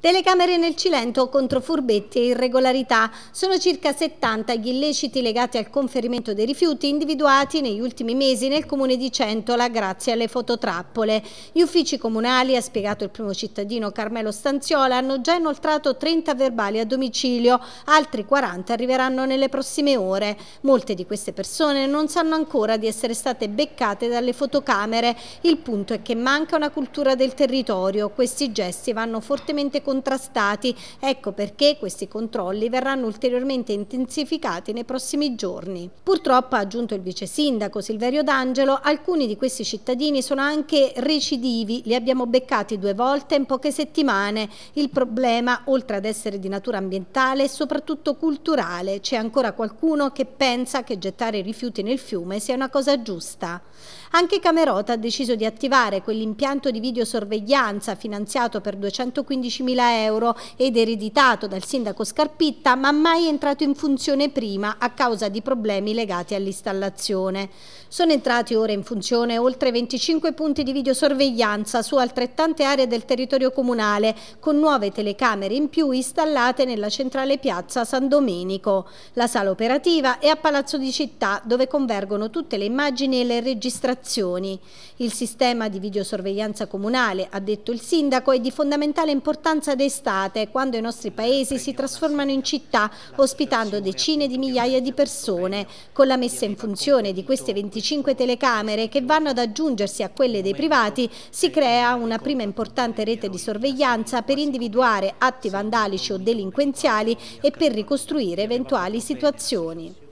Telecamere nel Cilento contro furbetti e irregolarità. Sono circa 70 gli illeciti legati al conferimento dei rifiuti individuati negli ultimi mesi nel comune di Centola grazie alle fototrappole. Gli uffici comunali, ha spiegato il primo cittadino Carmelo Stanziola, hanno già inoltrato 30 verbali a domicilio, altri 40 arriveranno nelle prossime ore. Molte di queste persone non sanno ancora di essere state beccate dalle fotocamere. Il punto è che manca una cultura del territorio. Questi gesti vanno fortemente controllati contrastati. Ecco perché questi controlli verranno ulteriormente intensificati nei prossimi giorni. Purtroppo, ha aggiunto il vice sindaco Silverio D'Angelo, alcuni di questi cittadini sono anche recidivi, li abbiamo beccati due volte in poche settimane. Il problema, oltre ad essere di natura ambientale, è soprattutto culturale. C'è ancora qualcuno che pensa che gettare rifiuti nel fiume sia una cosa giusta. Anche Camerota ha deciso di attivare quell'impianto di videosorveglianza finanziato per 215.000 euro ed ereditato dal sindaco Scarpitta ma mai entrato in funzione prima a causa di problemi legati all'installazione. Sono entrati ora in funzione oltre 25 punti di videosorveglianza su altrettante aree del territorio comunale con nuove telecamere in più installate nella centrale piazza San Domenico. La sala operativa è a Palazzo di Città dove convergono tutte le immagini e le registrazioni. Il sistema di videosorveglianza comunale, ha detto il sindaco, è di fondamentale importanza vacanza d'estate, quando i nostri paesi si trasformano in città, ospitando decine di migliaia di persone. Con la messa in funzione di queste 25 telecamere che vanno ad aggiungersi a quelle dei privati, si crea una prima importante rete di sorveglianza per individuare atti vandalici o delinquenziali e per ricostruire eventuali situazioni.